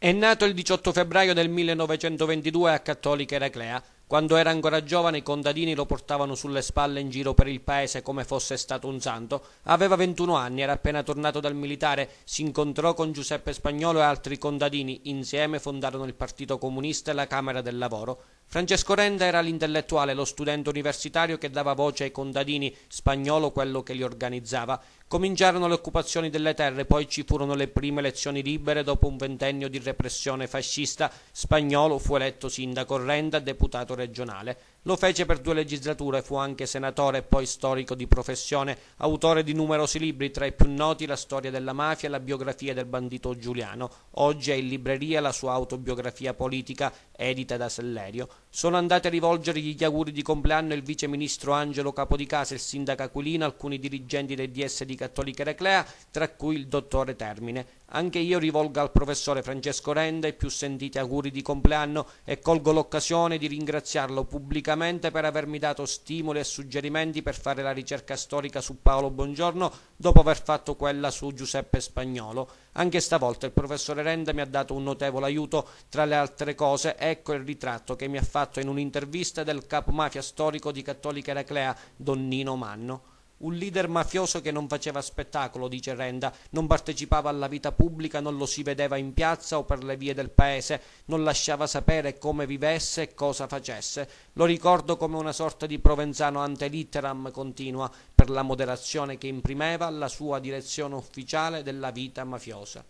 È nato il 18 febbraio del 1922 a Cattolica Eraclea. Quando era ancora giovane i contadini lo portavano sulle spalle in giro per il paese come fosse stato un santo. Aveva 21 anni, era appena tornato dal militare, si incontrò con Giuseppe Spagnolo e altri contadini, insieme fondarono il Partito Comunista e la Camera del Lavoro. Francesco Renda era l'intellettuale, lo studente universitario che dava voce ai contadini, spagnolo quello che li organizzava. Cominciarono le occupazioni delle terre, poi ci furono le prime elezioni libere dopo un ventennio di repressione fascista. Spagnolo fu eletto sindaco, Renda deputato regionale. Lo fece per due legislature, fu anche senatore e poi storico di professione, autore di numerosi libri, tra i più noti la storia della mafia e la biografia del bandito Giuliano. Oggi è in libreria la sua autobiografia politica, edita da Sellerio. Sono andati a rivolgergli gli auguri di compleanno il vice ministro Angelo Capodicasa, il sindaco Aquilina, alcuni dirigenti del DS di Cattolica Reclea, tra cui il dottore Termine. Anche io rivolgo al professore Francesco Renda i più sentiti auguri di compleanno e colgo l'occasione di ringraziarlo pubblicamente per avermi dato stimoli e suggerimenti per fare la ricerca storica su Paolo Buongiorno dopo aver fatto quella su Giuseppe Spagnolo. Anche stavolta il professore Renda mi ha dato un notevole aiuto, tra le altre cose ecco il ritratto che mi ha fatto in un'intervista del capo mafia storico di Cattolica Eraclea, Don Nino Manno. Un leader mafioso che non faceva spettacolo, dice Renda, non partecipava alla vita pubblica, non lo si vedeva in piazza o per le vie del paese, non lasciava sapere come vivesse e cosa facesse. Lo ricordo come una sorta di provenzano ante litteram continua per la moderazione che imprimeva alla sua direzione ufficiale della vita mafiosa.